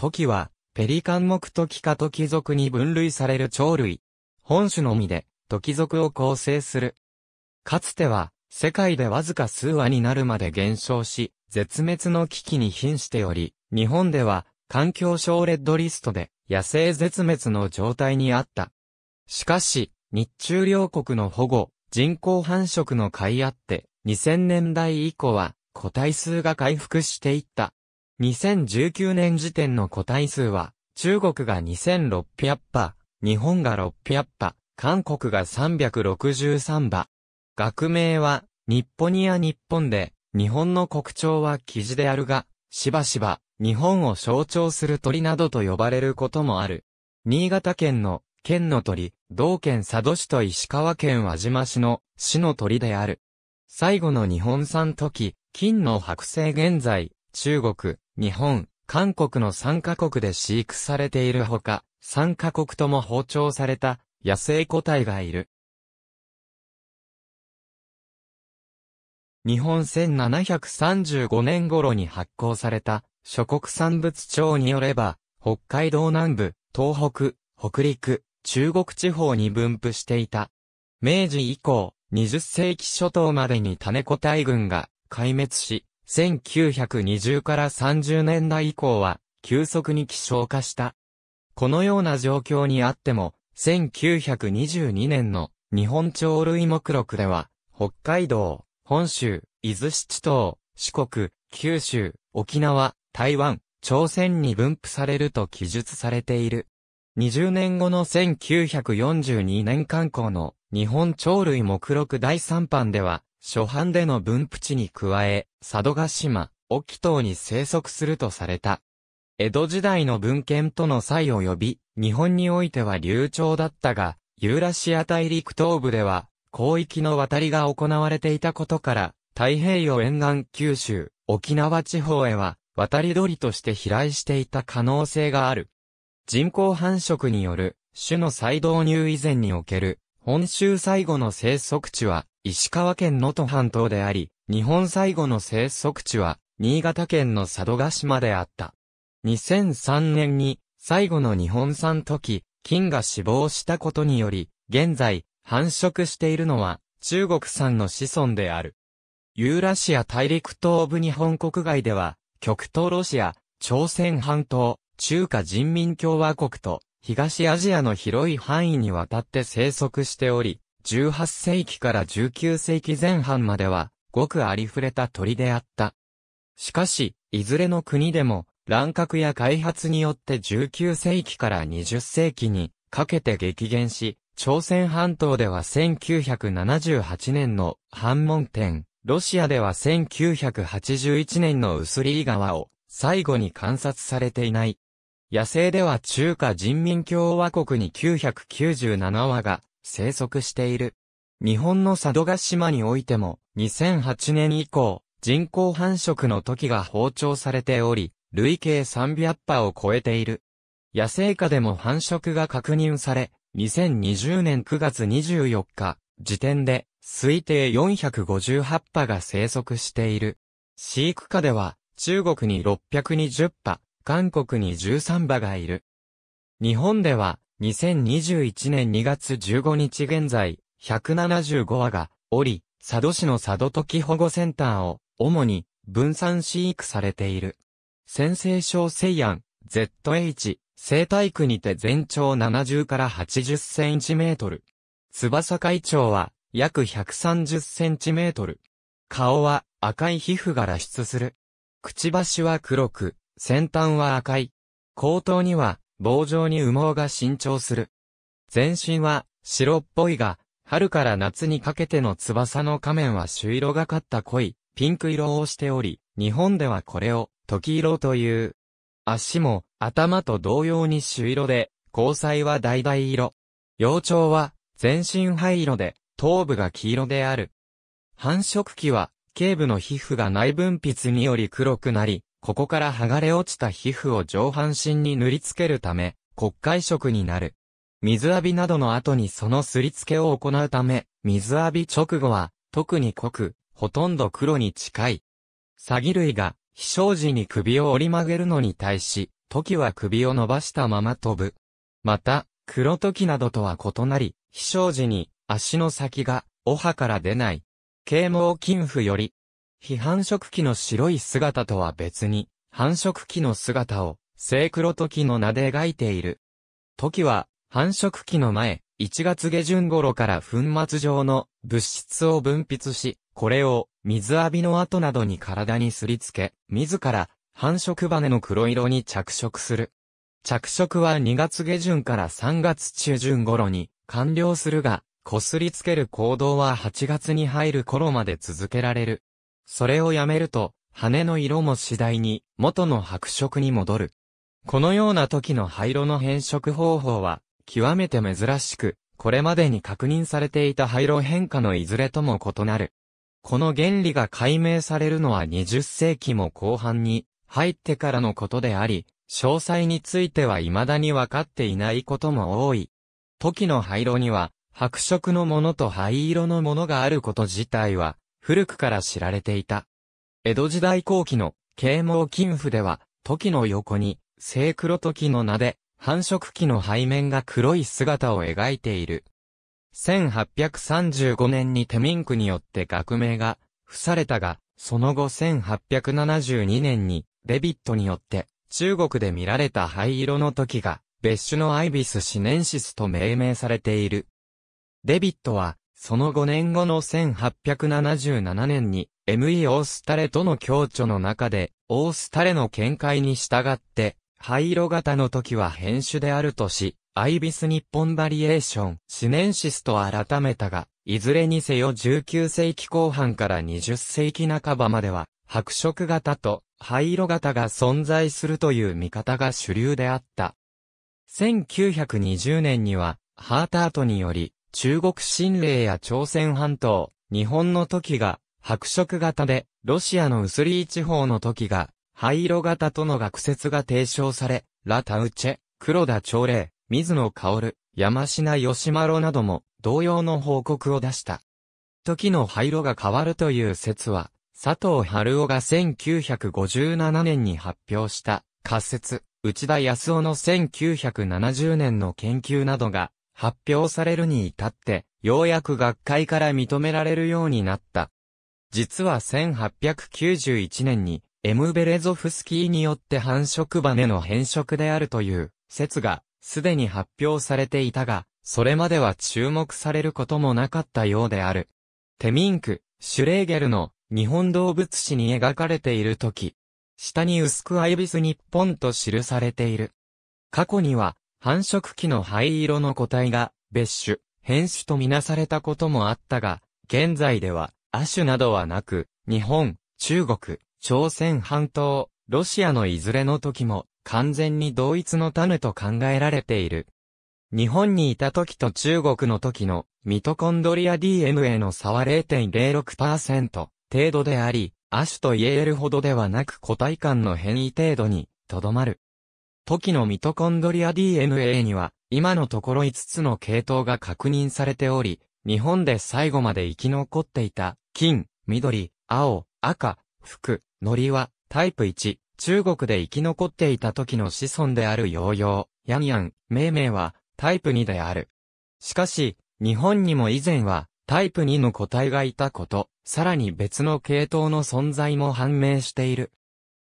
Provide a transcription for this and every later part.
トキは、ペリカン目トキ科トキ属に分類される鳥類。本種のみで、トキ属を構成する。かつては、世界でわずか数羽になるまで減少し、絶滅の危機に瀕しており、日本では、環境省レッドリストで、野生絶滅の状態にあった。しかし、日中両国の保護、人口繁殖の甲斐あって、2000年代以降は、個体数が回復していった。2019年時点の個体数は、中国が2600羽、日本が600羽、韓国が363羽。学名は、日本にや日本で、日本の国鳥は記事であるが、しばしば、日本を象徴する鳥などと呼ばれることもある。新潟県の、県の鳥、道県佐渡市と石川県輪島市の、市の鳥である。最後の日本産時、金の剥製現在、中国、日本、韓国の3カ国で飼育されているほか、3カ国とも包丁された野生個体がいる。日本1735年頃に発行された諸国産物庁によれば、北海道南部、東北、北陸、中国地方に分布していた。明治以降、20世紀初頭までに種個体群が壊滅し、1920から30年代以降は、急速に希少化した。このような状況にあっても、1922年の日本鳥類目録では、北海道、本州、伊豆七島、四国、九州、沖縄、台湾、朝鮮に分布されると記述されている。20年後の1942年刊行の日本鳥類目録第3版では、初版での分布地に加え、佐渡島、沖島に生息するとされた。江戸時代の文献との差呼び、日本においては流暢だったが、ユーラシア大陸東部では、広域の渡りが行われていたことから、太平洋沿岸九州、沖縄地方へは、渡り鳥として飛来していた可能性がある。人工繁殖による、種の再導入以前における、本州最後の生息地は石川県能登半島であり、日本最後の生息地は新潟県の佐渡島であった。2003年に最後の日本産時、金が死亡したことにより、現在繁殖しているのは中国産の子孫である。ユーラシア大陸東部日本国外では、極東ロシア、朝鮮半島、中華人民共和国と東アジアの広い範囲にわたって生息しており、18世紀から19世紀前半までは、ごくありふれた鳥であった。しかし、いずれの国でも、乱獲や開発によって19世紀から20世紀にかけて激減し、朝鮮半島では1978年の半門店、ロシアでは1981年のウスリ川を最後に観察されていない野生では中華人民共和国に997羽が生息している。日本の佐渡島においても2008年以降、人工繁殖の時が放鳥されており、累計300羽を超えている。野生下でも繁殖が確認され、2020年9月24日、時点で、推定458羽が生息している。飼育下では、中国に620羽、韓国に13羽がいる。日本では、2021年2月15日現在、175羽が、おり、佐渡市の佐渡時保護センターを、主に、分散飼育されている。先生小西安、ZH、生態区にて全長70から80センチメートル。翼海長は、約130センチメートル。顔は赤い皮膚が露出する。くちばしは黒く、先端は赤い。後頭には棒状に羽毛が伸長する。全身は白っぽいが、春から夏にかけての翼の仮面は朱色がかった濃いピンク色をしており、日本ではこれを時色という。足も頭と同様に朱色で、交際は橙色。幼鳥は全身灰色で、頭部が黄色である。繁殖期は、頸部の皮膚が内分泌により黒くなり、ここから剥がれ落ちた皮膚を上半身に塗りつけるため、黒海色になる。水浴びなどの後にそのすり付けを行うため、水浴び直後は、特に濃く、ほとんど黒に近い。詐欺類が、飛翔時に首を折り曲げるのに対し、時は首を伸ばしたまま飛ぶ。また、黒時などとは異なり、飛翔時に、足の先が、お歯から出ない。啓蒙筋腐より、非繁殖期の白い姿とは別に、繁殖期の姿を、聖黒時の名で描いている。時は、繁殖期の前、1月下旬頃から粉末状の物質を分泌し、これを水浴びの後などに体にすりつけ、自ら繁殖羽の黒色に着色する。着色は2月下旬から3月中旬頃に完了するが、こすりつける行動は8月に入る頃まで続けられる。それをやめると、羽の色も次第に元の白色に戻る。このような時の灰色の変色方法は、極めて珍しく、これまでに確認されていた灰色変化のいずれとも異なる。この原理が解明されるのは20世紀も後半に入ってからのことであり、詳細については未だに分かっていないことも多い。時の灰色には、白色のものと灰色のものがあること自体は、古くから知られていた。江戸時代後期の啓蒙金符では、時の横に、聖黒時の名で、繁殖期の背面が黒い姿を描いている。1835年にテミンクによって学名が付されたが、その後1872年にデビットによって中国で見られた灰色の時が別種のアイビスシネンシスと命名されている。デビットはその5年後の1877年に、M.E. オースタレとの共著の中で、オースタレの見解に従って、灰色型の時は変種であるとし、アイビス日本バリエーション、シネンシスと改めたが、いずれにせよ19世紀後半から20世紀半ばまでは、白色型と灰色型が存在するという見方が主流であった。1920年には、ハータートにより、中国新霊や朝鮮半島、日本の時が白色型で、ロシアの薄利地方の時が灰色型との学説が提唱され、ラタウチェ、黒田朝礼、水野薫、山品吉丸なども同様の報告を出した。時の灰色が変わるという説は、佐藤春夫が1957年に発表した仮説、内田康夫の1970年の研究などが発表されるに至って、ようやく学会から認められるようになった。実は1891年に、エムベレゾフスキーによって繁殖バネの変色であるという説が、すでに発表されていたが、それまでは注目されることもなかったようである。テミンク、シュレーゲルの日本動物史に描かれている時、下に薄くアイビス日本と記されている。過去には、繁殖期の灰色の個体が別種、変種とみなされたこともあったが、現在では、亜種などはなく、日本、中国、朝鮮半島、ロシアのいずれの時も、完全に同一の種と考えられている。日本にいた時と中国の時のミトコンドリア DNA の差は0.06%程度であり、亜種と言えるほどではなく個体間の変異程度にとどまる。時のミトコンドリア DNA には、今のところ5つの系統が確認されており、日本で最後まで生き残っていた、金、緑、青、赤、服、糊は、タイプ1、中国で生き残っていた時の子孫であるヨーヨー、ヤンヤン、メイメイは、タイプ2である。しかし、日本にも以前は、タイプ2の個体がいたこと、さらに別の系統の存在も判明している。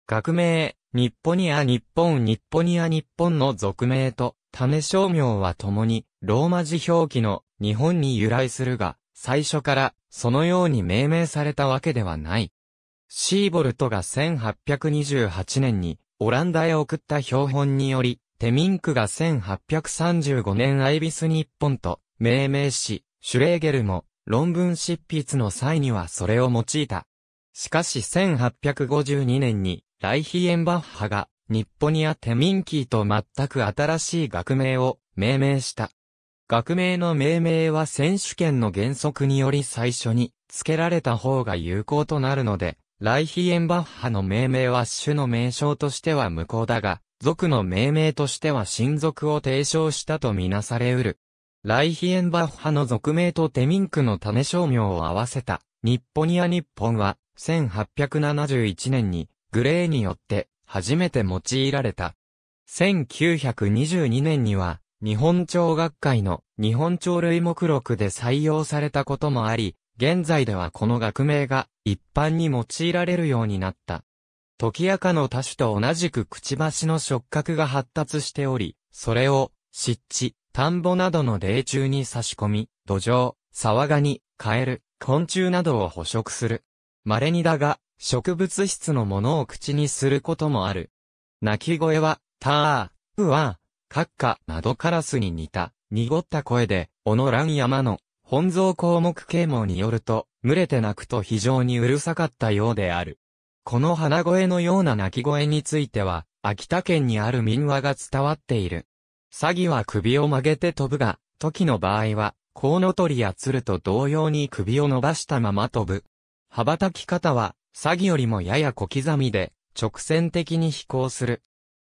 学名、日本ニア日本日本ニア日本の俗名と種商名は共にローマ字表記の日本に由来するが、最初からそのように命名されたわけではない。シーボルトが1828年にオランダへ送った標本により、テミンクが1835年アイビス日本と命名し、シュレーゲルも論文執筆の際にはそれを用いた。しかし1852年にライヒエンバッハが、ニッポニア・テミンキーと全く新しい学名を命名した。学名の命名は選手権の原則により最初に付けられた方が有効となるので、ライヒエンバッハの命名は種の名称としては無効だが、族の命名としては親族を提唱したとみなされうる。ライヒエンバッハの族名とテミンクの種商名を合わせた、ニッポニアポンは、1871年に、グレーによって初めて用いられた。1922年には、日本鳥学会の日本鳥類目録で採用されたこともあり、現在ではこの学名が一般に用いられるようになった。トキアカの多種と同じくくちばしの触覚が発達しており、それを湿地、田んぼなどの霊中に差し込み、土壌、沢ガニ、カエル、昆虫などを捕食する。稀にだが、植物質のものを口にすることもある。鳴き声は、たー、うわー、かっかなどカラスに似た、濁った声で、おのらん山の、本草項目啓蒙によると、群れて鳴くと非常にうるさかったようである。この花声のような鳴き声については、秋田県にある民話が伝わっている。詐欺は首を曲げて飛ぶが、時の場合は、コウノトリや鶴と同様に首を伸ばしたまま飛ぶ。羽ばたき方は、詐欺よりもやや小刻みで、直線的に飛行する。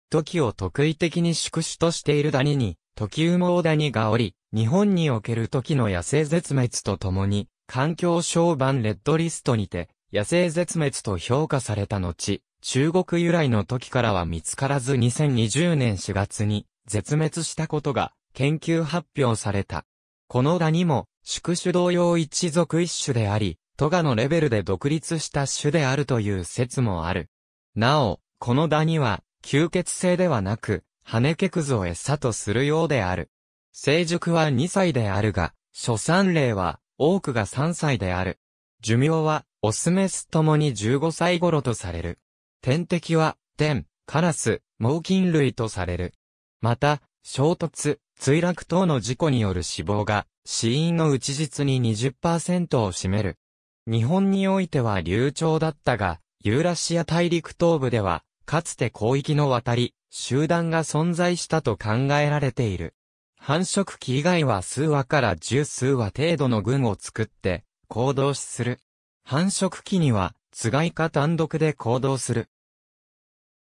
時を特異的に宿主としているダニに、時羽毛ダニがおり、日本における時の野生絶滅とともに、環境省版レッドリストにて、野生絶滅と評価された後、中国由来の時からは見つからず2020年4月に絶滅したことが研究発表された。このダニも宿主同様一族一種であり、トガのレベルで独立した種であるという説もある。なお、このダニは、吸血性ではなく、羽毛くずを餌とするようである。成熟は2歳であるが、初産例は、多くが3歳である。寿命は、オスメスともに15歳頃とされる。天敵は、天、カラス、猛禽類とされる。また、衝突、墜落等の事故による死亡が、死因のうち実に20%を占める。日本においては流暢だったが、ユーラシア大陸東部では、かつて広域の渡り、集団が存在したと考えられている。繁殖期以外は数羽から十数羽程度の群を作って、行動する。繁殖期には、つがいか単独で行動する。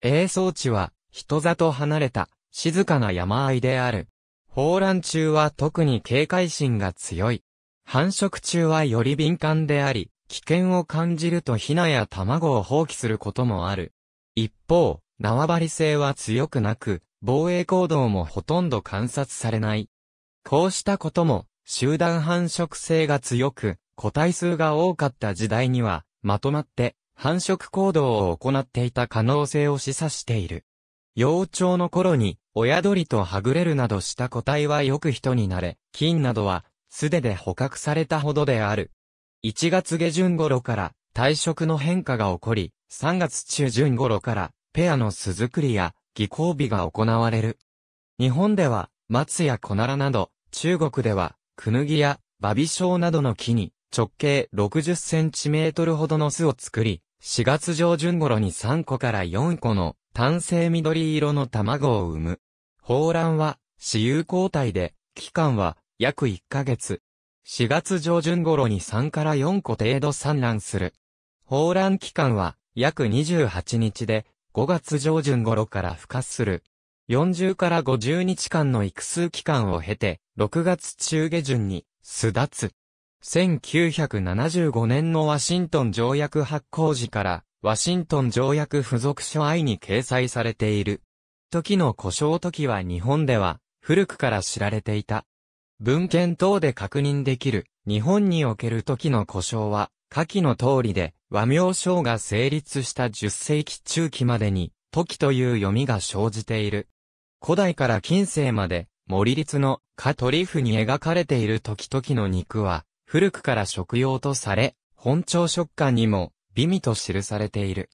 営装地は、人里離れた、静かな山あいである。放卵中は特に警戒心が強い。繁殖中はより敏感であり、危険を感じるとヒナや卵を放棄することもある。一方、縄張り性は強くなく、防衛行動もほとんど観察されない。こうしたことも、集団繁殖性が強く、個体数が多かった時代には、まとまって繁殖行動を行っていた可能性を示唆している。幼鳥の頃に、親鳥とはぐれるなどした個体はよく人になれ、菌などは素手で捕獲されたほどである。1月下旬頃から体色の変化が起こり、3月中旬頃からペアの巣作りや技巧美が行われる。日本では松やコナラなど、中国ではクヌギやバビショウなどの木に直径60センチメートルほどの巣を作り、4月上旬頃に3個から4個の単性緑色の卵を産む。放卵は、私有交代で、期間は約1ヶ月。4月上旬頃に3から4個程度産卵する。放卵期間は約28日で、5月上旬頃から孵化する。40から50日間の育数期間を経て、6月中下旬に巣立つ。1975年のワシントン条約発行時から、ワシントン条約付属書愛に掲載されている。時の故障時は日本では、古くから知られていた。文献等で確認できる、日本における時の故障は、下記の通りで、和名称が成立した10世紀中期までに、時という読みが生じている。古代から近世まで、森立のカトリフに描かれている時々の肉は、古くから食用とされ、本朝食感にも、美味と記されている。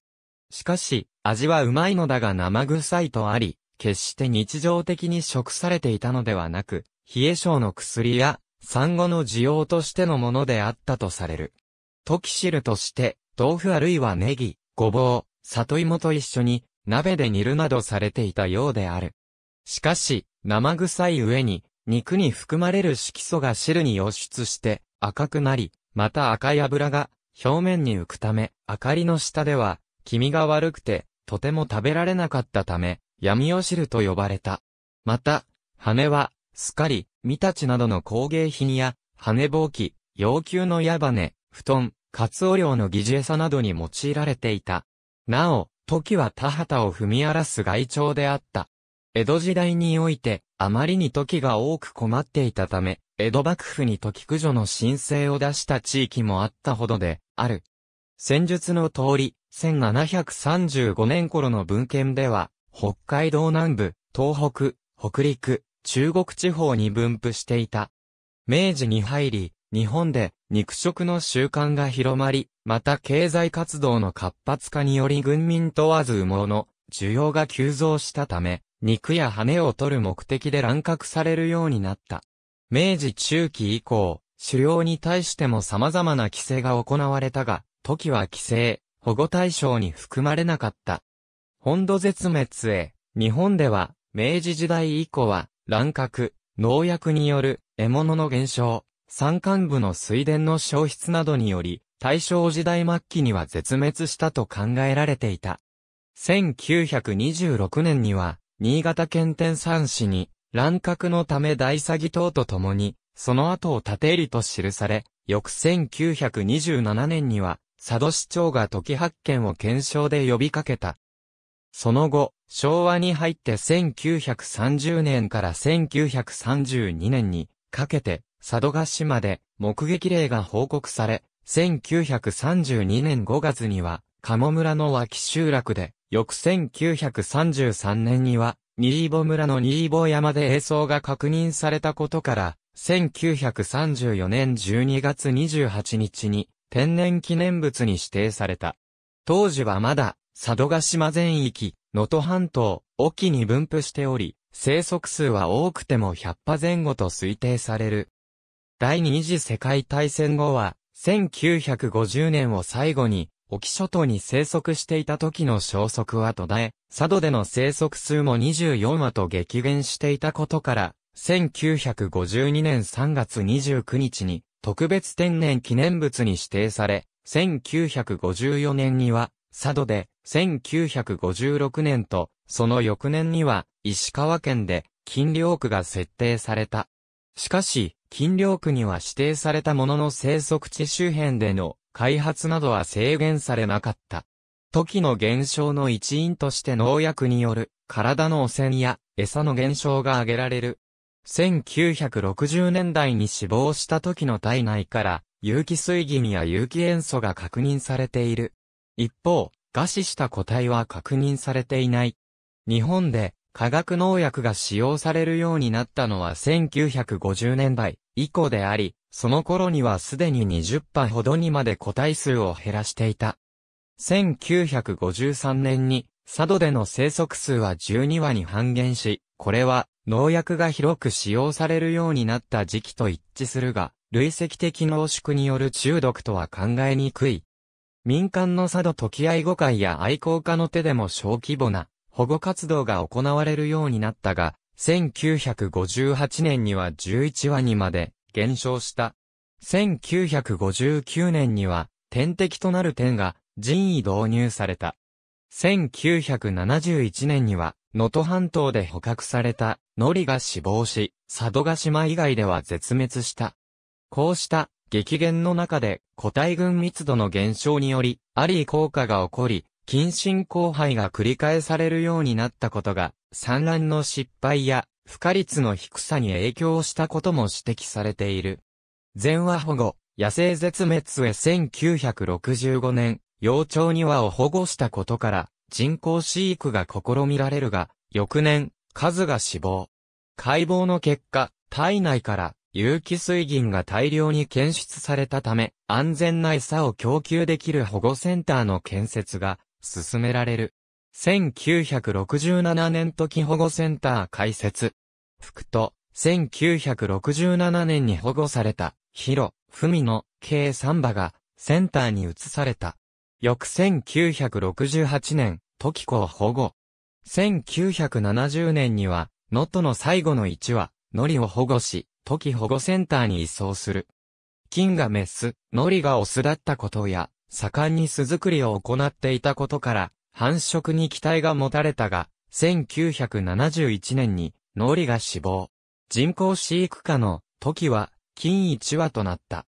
しかし、味はうまいのだが生臭いとあり、決して日常的に食されていたのではなく、冷え症の薬や、産後の需要としてのものであったとされる。トキシルとして、豆腐あるいはネギ、ごぼう、里芋と一緒に、鍋で煮るなどされていたようである。しかし、生臭い上に、肉に含まれる色素が汁に溶出して赤くなり、また赤い油が表面に浮くため、明かりの下では気味が悪くてとても食べられなかったため、闇を汁と呼ばれた。また、羽はすかり、みたちなどの工芸品や、羽ぼうき、要求の矢羽、布団、カツオ漁の疑似餌などに用いられていた。なお、時は田畑を踏み荒らす外鳥であった。江戸時代において、あまりに時が多く困っていたため、江戸幕府に時駆除の申請を出した地域もあったほどで、ある。戦術の通り、1735年頃の文献では、北海道南部、東北、北陸、中国地方に分布していた。明治に入り、日本で肉食の習慣が広まり、また経済活動の活発化により軍民問わず羽毛の需要が急増したため、肉や羽を取る目的で乱獲されるようになった。明治中期以降、狩猟に対しても様々な規制が行われたが、時は規制、保護対象に含まれなかった。本土絶滅へ、日本では、明治時代以降は、乱獲、農薬による獲物の減少、山間部の水田の消失などにより、大正時代末期には絶滅したと考えられていた。1926年には、新潟県天山市に、乱獲のため大詐欺等と共に、その後を縦入りと記され、翌1927年には、佐渡市長が時発見を検証で呼びかけた。その後、昭和に入って1930年から1932年にかけて、佐渡島で目撃例が報告され、1932年5月には、鴨村の脇集落で、翌1933年には、新ボ村の新ボ山で映像が確認されたことから、1934年12月28日に天然記念物に指定された。当時はまだ佐渡島全域、能登半島、沖に分布しており、生息数は多くても100羽前後と推定される。第二次世界大戦後は、1950年を最後に、沖諸島に生息していた時の消息は途絶え、佐渡での生息数も24羽と激減していたことから、1952年3月29日に特別天然記念物に指定され、1954年には佐渡で1956年と、その翌年には石川県で金漁区が設定された。しかし、金漁区には指定されたものの生息地周辺での開発などは制限されなかった。時の減少の一因として農薬による体の汚染や餌の減少が挙げられる。1960年代に死亡した時の体内から有機水銀や有機塩素が確認されている。一方、餓死した個体は確認されていない。日本で化学農薬が使用されるようになったのは1950年代以降であり、その頃にはすでに20羽ほどにまで個体数を減らしていた。1953年に佐渡での生息数は12羽に半減し、これは農薬が広く使用されるようになった時期と一致するが、累積的濃縮による中毒とは考えにくい。民間の佐渡時愛護会や愛好家の手でも小規模な保護活動が行われるようになったが、1958年には11羽にまで減少した。1959年には天敵となる天が人為導入された。1971年には能登半島で捕獲されたノリが死亡し、佐渡島以外では絶滅した。こうした激減の中で個体群密度の減少により、アリー効果が起こり、近親交配が繰り返されるようになったことが、産卵の失敗や、孵化率の低さに影響したことも指摘されている。全和保護、野生絶滅へ1965年、幼鳥にはを保護したことから、人工飼育が試みられるが、翌年、数が死亡。解剖の結果、体内から有機水銀が大量に検出されたため、安全な餌を供給できる保護センターの建設が進められる。1967年時保護センター開設。福と、1967年に保護された、広、文の計3羽がセンターに移された。翌1968年、時子を保護。1970年には、能登の最後の1羽、のりを保護し、トキ保護センターに移送する。金がメス、ノリがオスだったことや、盛んに巣作りを行っていたことから、繁殖に期待が持たれたが、1971年に、ノリが死亡。人工飼育下の、トキは、金1羽となった。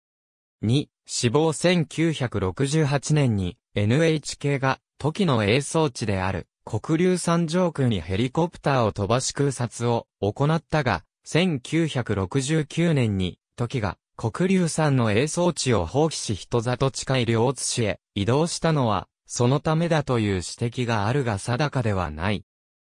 2、死亡1968年に、NHK が、トキの映像地である、黒竜山上空にヘリコプターを飛ばし空撮を行ったが、1969年に、時が、国流山の営装地を放棄し人里近い両津市へ移動したのは、そのためだという指摘があるが定かではない。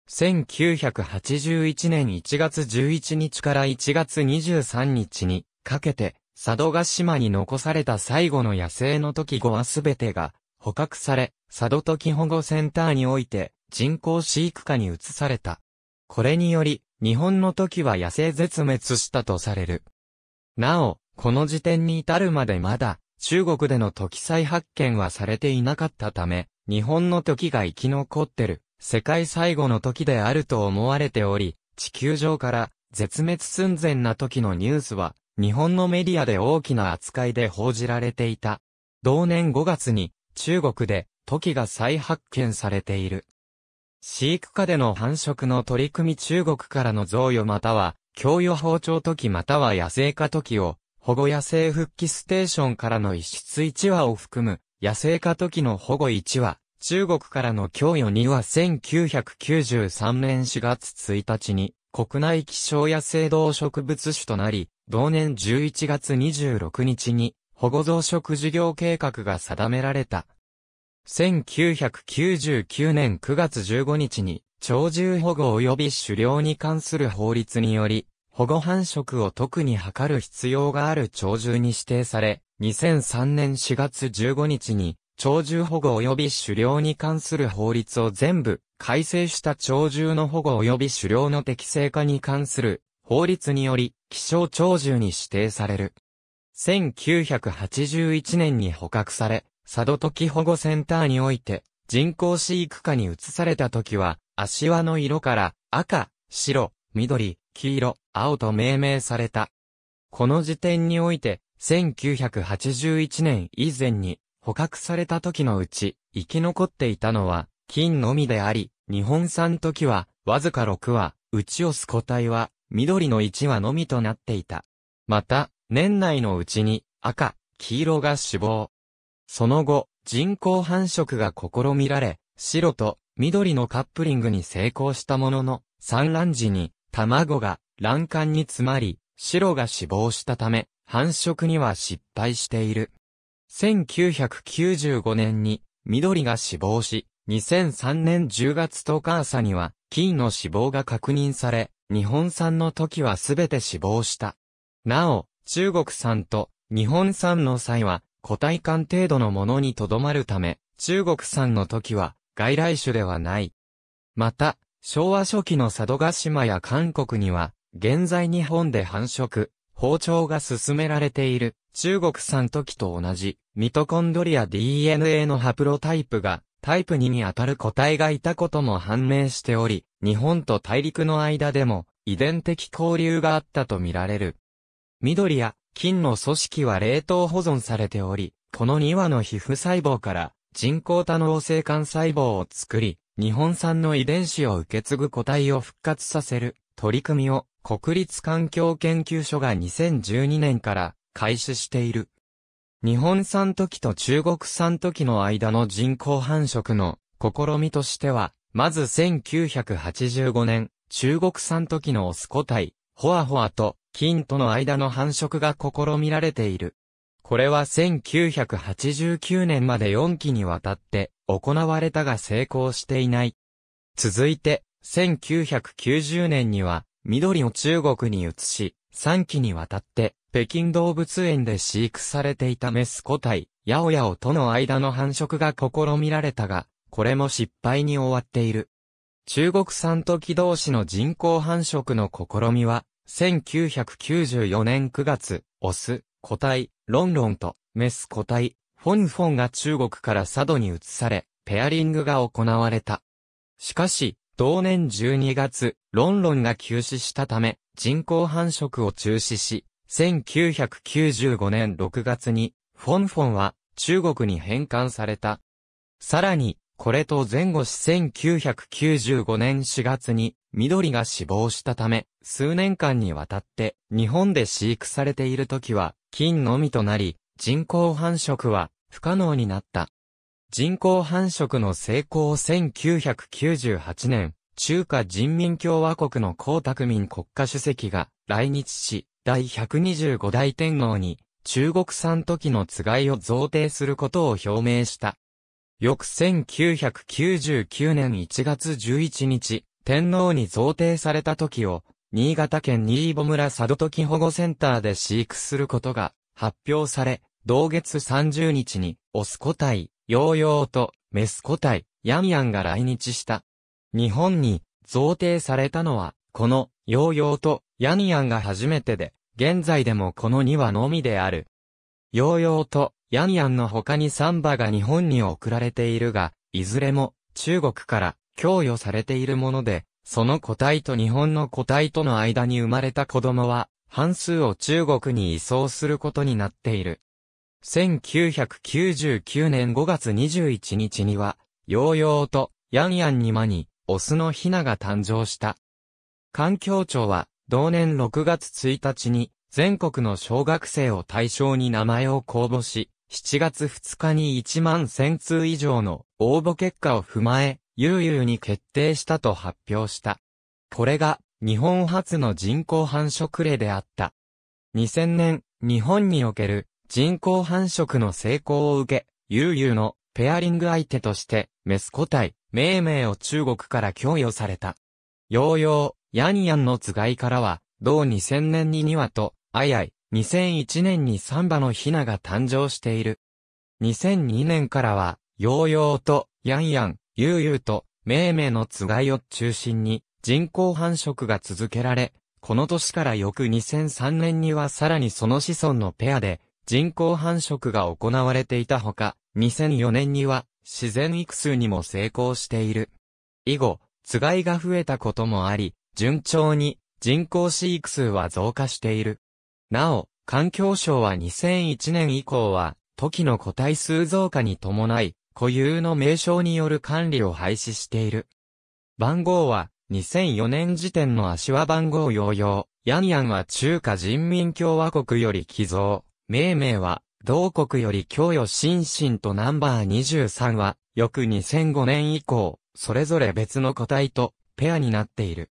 1981年1月11日から1月23日にかけて、佐渡島に残された最後の野生の時後はすべてが捕獲され、佐渡時保護センターにおいて人工飼育下に移された。これにより、日本の時は野生絶滅したとされる。なお、この時点に至るまでまだ、中国での時再発見はされていなかったため、日本の時が生き残ってる、世界最後の時であると思われており、地球上から絶滅寸前な時のニュースは、日本のメディアで大きな扱いで報じられていた。同年5月に、中国で、時が再発見されている。飼育下での繁殖の取り組み中国からの贈与または、供与包丁時または野生化時を、保護野生復帰ステーションからの一室1話を含む、野生化時の保護1話、中国からの供与2話1993年4月1日に、国内希少野生動植物種となり、同年11月26日に、保護増殖事業計画が定められた。1999年9月15日に、鳥獣保護及び狩猟に関する法律により、保護繁殖を特に図る必要がある鳥獣に指定され、2003年4月15日に、鳥獣保護及び狩猟に関する法律を全部改正した鳥獣の保護及び狩猟の適正化に関する法律により希少鳥獣に指定される。1981年に捕獲され、佐渡時保護センターにおいて、人工飼育下に移された時は、足輪の色から赤、白、緑、黄色、青と命名された。この時点において、1981年以前に捕獲された時のうち、生き残っていたのは、金のみであり、日本産時は、わずか6羽、打ちオス個体は、緑の1羽のみとなっていた。また、年内のうちに、赤、黄色が死亡。その後、人工繁殖が試みられ、白と緑のカップリングに成功したものの、産卵時に卵が卵管に詰まり、白が死亡したため、繁殖には失敗している。1995年に緑が死亡し、2003年10月10日朝には、金の死亡が確認され、日本産の時はすべて死亡した。なお、中国産と日本産の際は、個体間程度のものにとどまるため、中国産の時は外来種ではない。また、昭和初期の佐渡島や韓国には、現在日本で繁殖、包丁が進められている中国産時と同じミトコンドリア DNA のハプロタイプがタイプ2にあたる個体がいたことも判明しており、日本と大陸の間でも遺伝的交流があったとみられる。緑や菌の組織は冷凍保存されており、この2羽の皮膚細胞から人工多能性幹細胞を作り、日本産の遺伝子を受け継ぐ個体を復活させる取り組みを国立環境研究所が2012年から開始している。日本産時と中国産時の間の人工繁殖の試みとしては、まず1985年、中国産時のオス個体、ホアホアと菌との間の繁殖が試みられている。これは1989年まで4期にわたって行われたが成功していない。続いて、1990年には緑を中国に移し、3期にわたって北京動物園で飼育されていたメス個体、ヤオヤオとの間の繁殖が試みられたが、これも失敗に終わっている。中国産と同士の人工繁殖の試みは、1994年9月、オス、個体、ロンロンと、メス個体、フォンフォンが中国から佐渡に移され、ペアリングが行われた。しかし、同年12月、ロンロンが休止したため、人工繁殖を中止し、1995年6月に、フォンフォンは中国に返還された。さらに、これと前後し1995年4月に、緑が死亡したため、数年間にわたって、日本で飼育されている時は、金のみとなり、人工繁殖は、不可能になった。人工繁殖の成功を1998年、中華人民共和国の江沢民国家主席が来日し、第125代天皇に中国産時のつがいを贈呈することを表明した。翌1999年1月11日、天皇に贈呈された時を、新潟県新井保村佐渡時保護センターで飼育することが発表され、同月30日に、オス個体、ヨーヨーと、メス個体、ヤンヤンが来日した。日本に贈呈されたのは、この、ヨーヨーと、ヤンヤンが初めてで、現在でもこの2羽のみである。ヨーヨーと、ヤンヤンの他にサンバが日本に送られているが、いずれも中国から供与されているもので、その個体と日本の個体との間に生まれた子供は、半数を中国に移送することになっている。1999年5月21日には、ヨーヨーとヤンヤンに間に、オスのヒナが誕生した。環境庁は、同年6月1日に、全国の小学生を対象に名前を公募し、7月2日に1万1000通以上の応募結果を踏まえ、悠々に決定したと発表した。これが日本初の人工繁殖例であった。2000年、日本における人工繁殖の成功を受け、悠々のペアリング相手として、メス個体、命名を中国から供与された。ヨーヨー、ヤンヤンのつがいからは、同2000年に2羽と、アイアイ、2001年にサンバのヒナが誕生している。2002年からは、ヨーヨーと、ヤンヤン、ユーユーと、メーメーのつがいを中心に、人工繁殖が続けられ、この年から翌2003年にはさらにその子孫のペアで、人工繁殖が行われていたほか、2004年には、自然育数にも成功している。以後、つがいが増えたこともあり、順調に人工飼育数は増加している。なお、環境省は2001年以降は、時の個体数増加に伴い、固有の名称による管理を廃止している。番号は、2004年時点の足輪番号用用、ヤンヤンは中華人民共和国より寄贈、命名は、同国より供与心身とナンバー23は、翌2005年以降、それぞれ別の個体と、ペアになっている。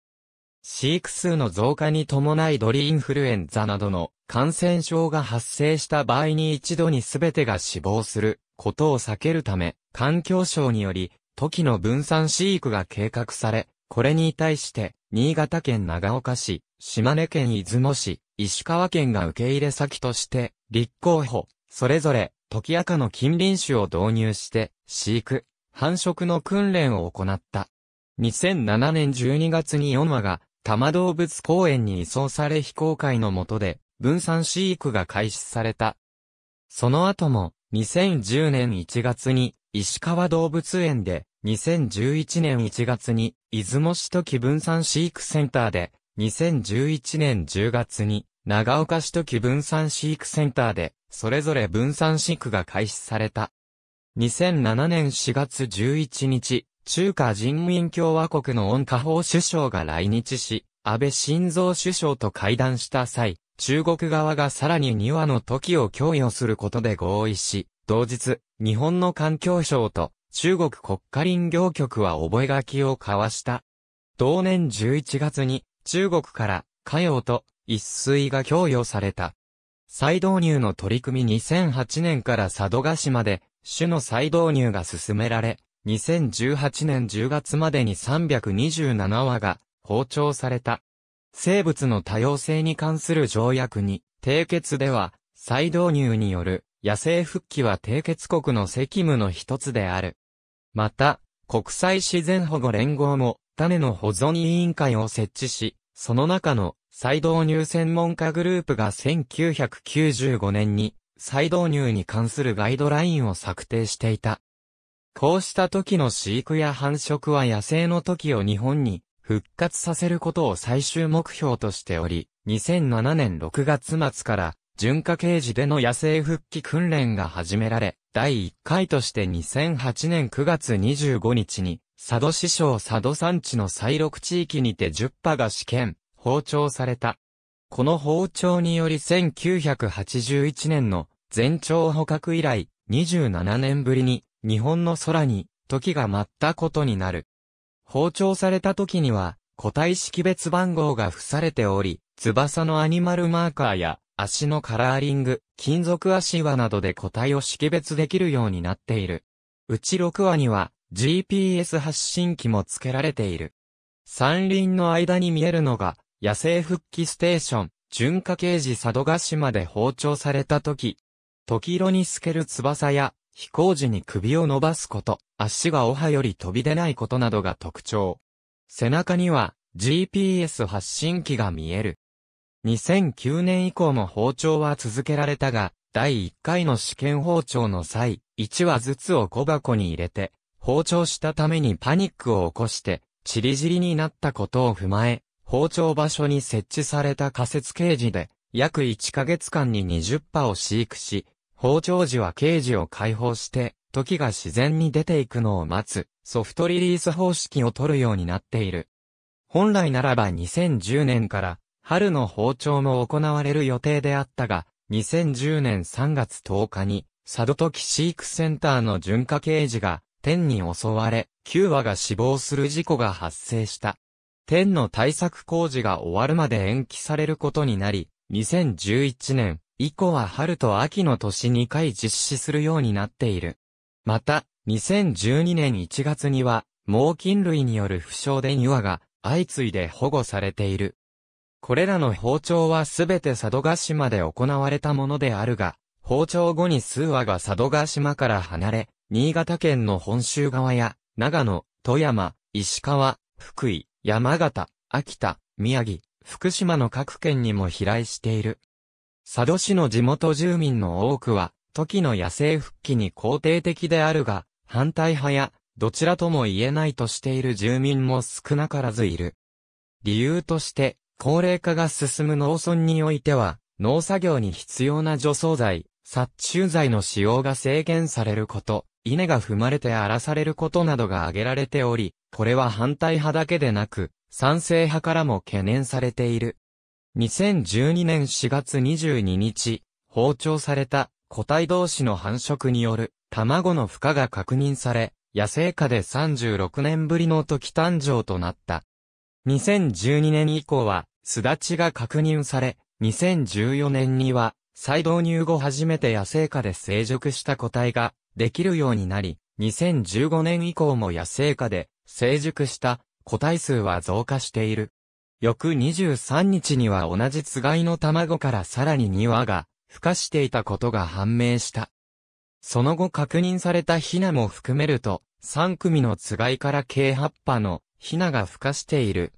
飼育数の増加に伴い鳥インフルエンザなどの感染症が発生した場合に一度に全てが死亡することを避けるため、環境省により、時の分散飼育が計画され、これに対して、新潟県長岡市、島根県出雲市、石川県が受け入れ先として、立候補、それぞれ、時赤の近隣種を導入して、飼育、繁殖の訓練を行った。2007年12月に4羽が多摩動物公園に移送され非公開の下で、分散飼育が開始された。その後も、2010年1月に、石川動物園で、2011年1月に、出雲市時分散飼育センターで、2011年10月に、長岡市時分散飼育センターで、それぞれ分散飼育が開始された。2007年4月11日、中華人民共和国の温家宝首相が来日し、安倍晋三首相と会談した際、中国側がさらに2話の時を供与することで合意し、同日、日本の環境省と中国国家林業局は覚書を交わした。同年11月に中国から火曜と一水が供与された。再導入の取り組み2008年から佐渡島で種の再導入が進められ、2018年10月までに327話が放聴された。生物の多様性に関する条約に、締結では、再導入による野生復帰は締結国の責務の一つである。また、国際自然保護連合も種の保存委員会を設置し、その中の再導入専門家グループが1995年に再導入に関するガイドラインを策定していた。こうした時の飼育や繁殖は野生の時を日本に復活させることを最終目標としており、2007年6月末から純化刑事での野生復帰訓練が始められ、第1回として2008年9月25日に、佐渡市省佐渡山地の再六地域にて10羽が試験、包丁された。この包丁により1981年の全鳥捕獲以来27年ぶりに日本の空に、時が舞ったことになる。包丁された時には、個体識別番号が付されており、翼のアニマルマーカーや、足のカラーリング、金属足輪などで個体を識別できるようになっている。うち6羽には、GPS 発信機も付けられている。山林の間に見えるのが、野生復帰ステーション、純化刑事佐渡島で包丁された時、時色に透ける翼や、飛行時に首を伸ばすこと、足がおはより飛び出ないことなどが特徴。背中には GPS 発信機が見える。2009年以降も包丁は続けられたが、第1回の試験包丁の際、1羽ずつを小箱に入れて、包丁したためにパニックを起こして、チリジリになったことを踏まえ、包丁場所に設置された仮設ケージで、約1ヶ月間に20羽を飼育し、包丁時は刑事を解放して、時が自然に出ていくのを待つ、ソフトリリース方式を取るようになっている。本来ならば2010年から、春の包丁も行われる予定であったが、2010年3月10日に、佐渡時飼育センターの巡化刑事が、天に襲われ、9羽が死亡する事故が発生した。天の対策工事が終わるまで延期されることになり、2011年、以降は春と秋の年2回実施するようになっている。また、2012年1月には、猛禽類による負傷で2羽が相次いで保護されている。これらの包丁はすべて佐渡島で行われたものであるが、包丁後に数羽が佐渡島から離れ、新潟県の本州側や、長野、富山、石川、福井、山形、秋田、宮城、福島の各県にも飛来している。佐渡市の地元住民の多くは、時の野生復帰に肯定的であるが、反対派や、どちらとも言えないとしている住民も少なからずいる。理由として、高齢化が進む農村においては、農作業に必要な除草剤、殺虫剤の使用が制限されること、稲が踏まれて荒らされることなどが挙げられており、これは反対派だけでなく、賛成派からも懸念されている。2012年4月22日、包丁された個体同士の繁殖による卵の孵化が確認され、野生下で36年ぶりの時誕生となった。2012年以降は、巣立ちが確認され、2014年には、再導入後初めて野生下で成熟した個体ができるようになり、2015年以降も野生下で成熟した個体数は増加している。翌23日には同じつがいの卵からさらに2羽が、孵化していたことが判明した。その後確認されたヒナも含めると、3組のつがいから計8羽のヒナが孵化している。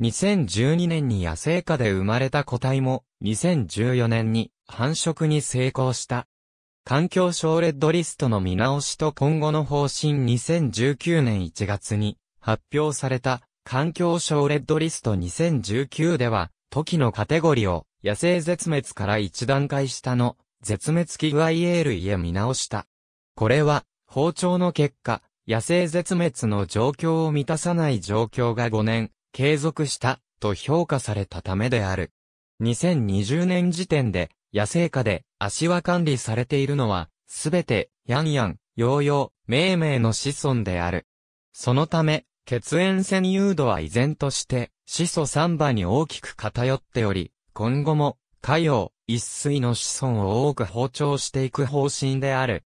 2012年に野生下で生まれた個体も、2014年に繁殖に成功した。環境省レッドリストの見直しと今後の方針2019年1月に発表された環境省レッドリスト2019では、時のカテゴリを野生絶滅から一段階下の絶滅危 IA 類へ見直した。これは、包丁の結果、野生絶滅の状況を満たさない状況が5年継続したと評価されたためである。2020年時点で野生下で足は管理されているのはすべてヤンヤン、ヨーヨー、メイメイの子孫である。そのため血縁線誘導は依然として、始祖三馬に大きく偏っており、今後も、海洋、一水の子孫を多く包丁していく方針である。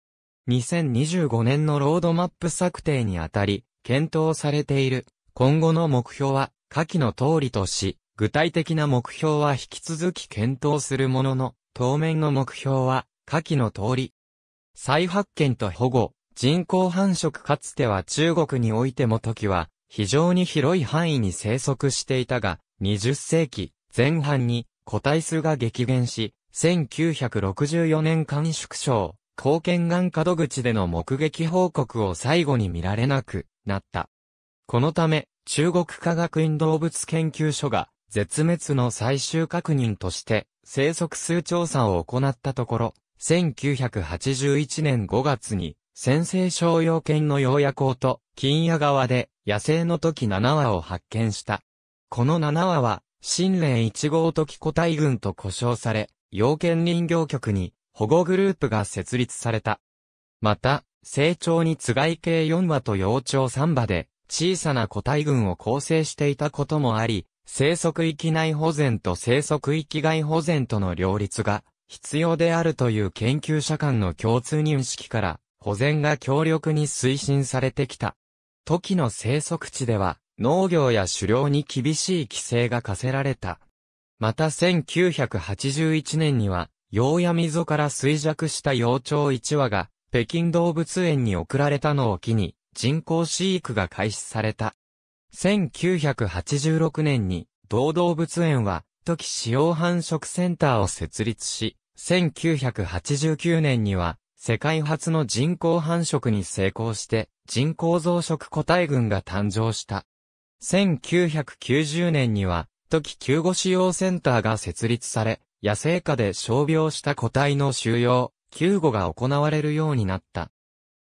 2025年のロードマップ策定にあたり、検討されている。今後の目標は、下記の通りとし、具体的な目標は引き続き検討するものの、当面の目標は、下記の通り。再発見と保護、人工繁殖かつては中国においても時は、非常に広い範囲に生息していたが、20世紀前半に個体数が激減し、1964年間縮小、貢献岩角口での目撃報告を最後に見られなくなった。このため、中国科学院動物研究所が、絶滅の最終確認として、生息数調査を行ったところ、1981年5月に、先制商用犬の養野港と金谷川で野生の時7話を発見した。この7話は、新連1号時個体群と呼称され、養犬林業局に保護グループが設立された。また、成長に津外系4羽と幼鳥3羽で、小さな個体群を構成していたこともあり、生息域内保全と生息域外保全との両立が必要であるという研究者間の共通認識から保全が強力に推進されてきた。時の生息地では、農業や狩猟に厳しい規制が課せられた。また1981年には、洋や溝から衰弱した幼鳥1羽が、北京動物園に送られたのを機に、人工飼育が開始された。1986年に、同動物園は、時使用繁殖センターを設立し、1989年には、世界初の人工繁殖に成功して人工増殖個体群が誕生した。1990年には、時救護使用センターが設立され、野生下で傷病した個体の収容、救護が行われるようになった。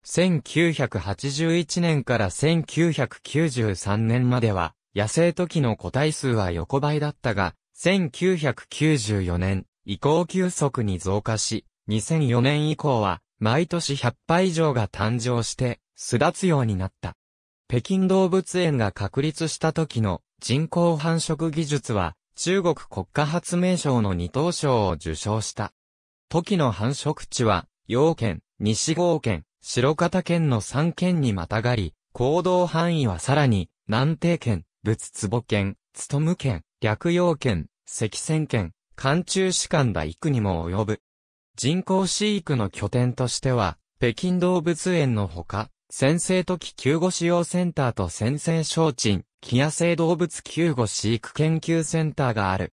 1981年から1993年までは、野生時の個体数は横ばいだったが、1994年、移行急速に増加し、2004年以降は、毎年100羽以上が誕生して、巣立つようになった。北京動物園が確立した時の人工繁殖技術は、中国国家発明賞の二等賞を受賞した。時の繁殖地は、陽県、西郷県、白方県の三県にまたがり、行動範囲はさらに、南帝県、仏坪県、務県、略陽県、赤仙県、寒中士官大幾にも及ぶ。人工飼育の拠点としては、北京動物園のほか、先生時救護使用センターと先生小鎮、木野生動物救護飼育研究センターがある。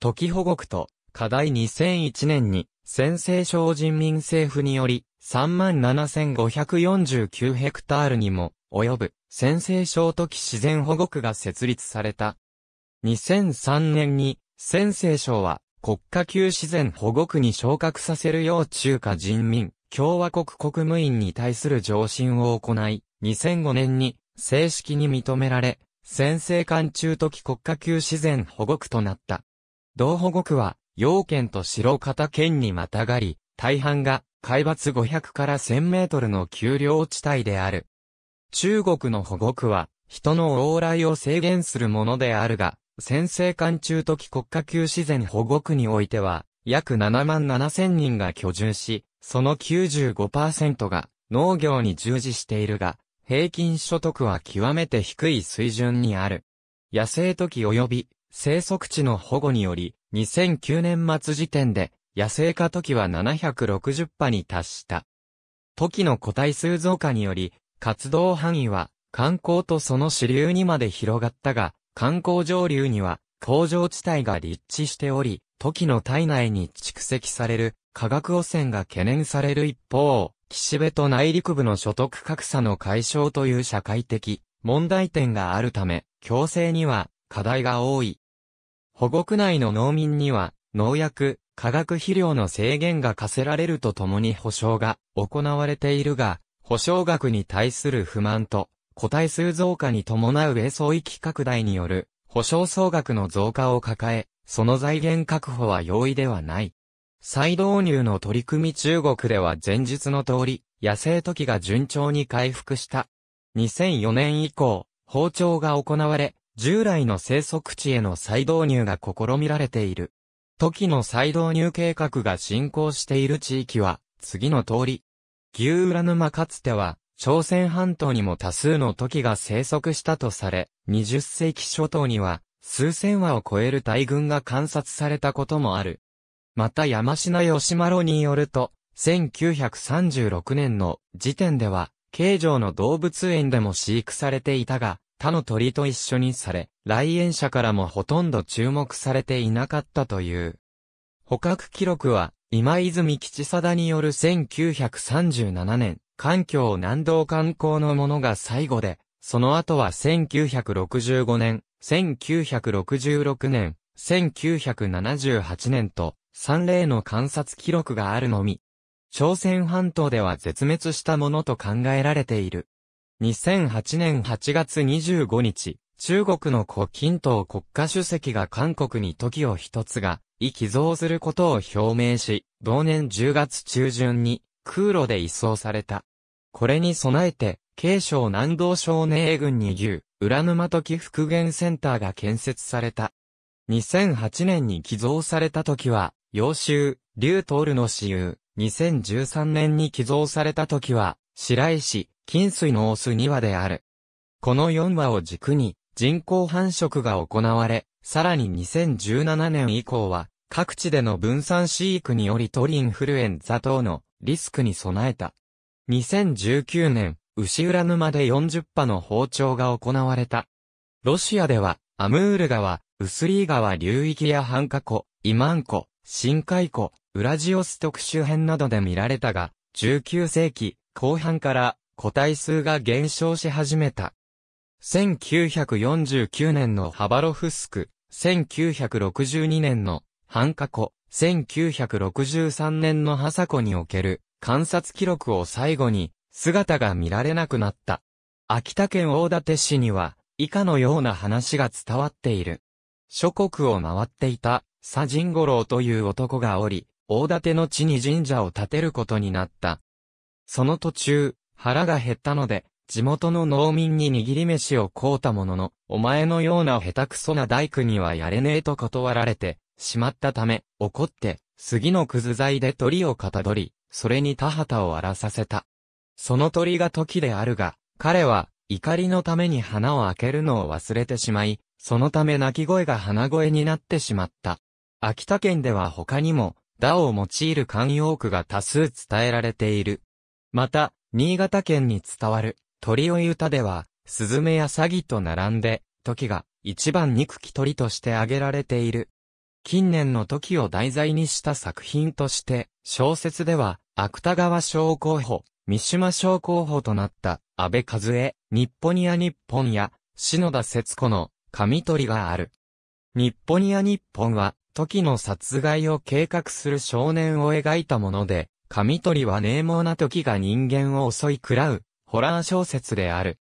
時保護区と、課題2001年に、先生省人民政府により、37,549ヘクタールにも、及ぶ、先生省時自然保護区が設立された。2003年に、先生省は、国家級自然保護区に昇格させるよう中華人民共和国国務院に対する上申を行い、2005年に正式に認められ、先制間中時国家級自然保護区となった。同保護区は、陽県と白方県にまたがり、大半が海抜500から1000メートルの丘陵地帯である。中国の保護区は、人の往来を制限するものであるが、先生館中時国家級自然保護区においては、約7万7千人が居住し、その95%が農業に従事しているが、平均所得は極めて低い水準にある。野生時及び生息地の保護により、2009年末時点で野生化時は760羽に達した。時の個体数増加により、活動範囲は観光とその支流にまで広がったが、観光上流には工場地帯が立地しており、土器の体内に蓄積される化学汚染が懸念される一方、岸辺と内陸部の所得格差の解消という社会的問題点があるため、共生には課題が多い。保護区内の農民には農薬、化学肥料の制限が課せられるとともに保障が行われているが、保障額に対する不満と個体数増加に伴う営層域拡大による保証総額の増加を抱え、その財源確保は容易ではない。再導入の取り組み中国では前述の通り、野生時が順調に回復した。2004年以降、包丁が行われ、従来の生息地への再導入が試みられている。時の再導入計画が進行している地域は、次の通り。牛浦沼かつては、朝鮮半島にも多数の時が生息したとされ、20世紀初頭には、数千羽を超える大群が観察されたこともある。また山科吉丸によると、1936年の時点では、京城の動物園でも飼育されていたが、他の鳥と一緒にされ、来園者からもほとんど注目されていなかったという。捕獲記録は、今泉吉貞による1937年、環境南道観光のものが最後で、その後は1965年、1966年、1978年と、3例の観察記録があるのみ。朝鮮半島では絶滅したものと考えられている。2008年8月25日、中国の胡錦涛国家主席が韓国に時を一つが、意寄贈することを表明し、同年10月中旬に空路で移送された。これに備えて、軽省南道少年衛軍に牛、浦沼時復元センターが建設された。2008年に寄贈された時は、洋州、竜通るの私有。2013年に寄贈された時は、白石、金水のオス2羽である。この4羽を軸に、人工繁殖が行われ、さらに2017年以降は、各地での分散飼育により鳥インフルエンザ等のリスクに備えた。2019年、牛浦沼で40羽の包丁が行われた。ロシアでは、アムール川、ウスリー川流域やハンカ湖、イマン湖、深海湖、ウラジオストク周辺などで見られたが、19世紀後半から個体数が減少し始めた。1949年のハバロフスク、1962年のハンカ湖、1963年のハサコにおける観察記録を最後に姿が見られなくなった。秋田県大館市には以下のような話が伝わっている。諸国を回っていた佐神五郎という男がおり、大館の地に神社を建てることになった。その途中、腹が減ったので、地元の農民に握り飯を買うたものの、お前のような下手くそな大工にはやれねえと断られて、しまったため、怒って、杉のくず材で鳥をかたどり、それに田畑を荒らさせた。その鳥が時であるが、彼は、怒りのために花を開けるのを忘れてしまい、そのため鳴き声が花声になってしまった。秋田県では他にも、ダを用いる慣用句が多数伝えられている。また、新潟県に伝わる、鳥追歌では、スズメやサギと並んで、時が、一番憎き鳥として挙げられている。近年の時を題材にした作品として、小説では、芥川賞候補、三島賞候補となった安倍和恵、日本や日本や、篠田節子の、紙取りがある。日本や日本は、時の殺害を計画する少年を描いたもので、紙取りは名猛な時が人間を襲い喰らう、ホラー小説である。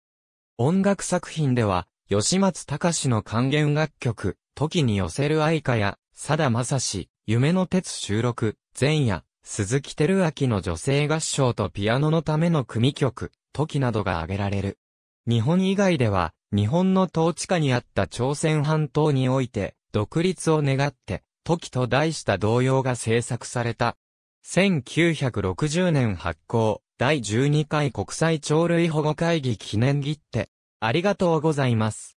音楽作品では、吉松隆の還元楽曲、時に寄せる愛歌や、さだまさし、夢の鉄収録、前夜、鈴木照明の女性合唱とピアノのための組曲、時などが挙げられる。日本以外では、日本の統治下にあった朝鮮半島において、独立を願って、時と題した動揺が制作された。1960年発行、第12回国際鳥類保護会議記念切手。ありがとうございます。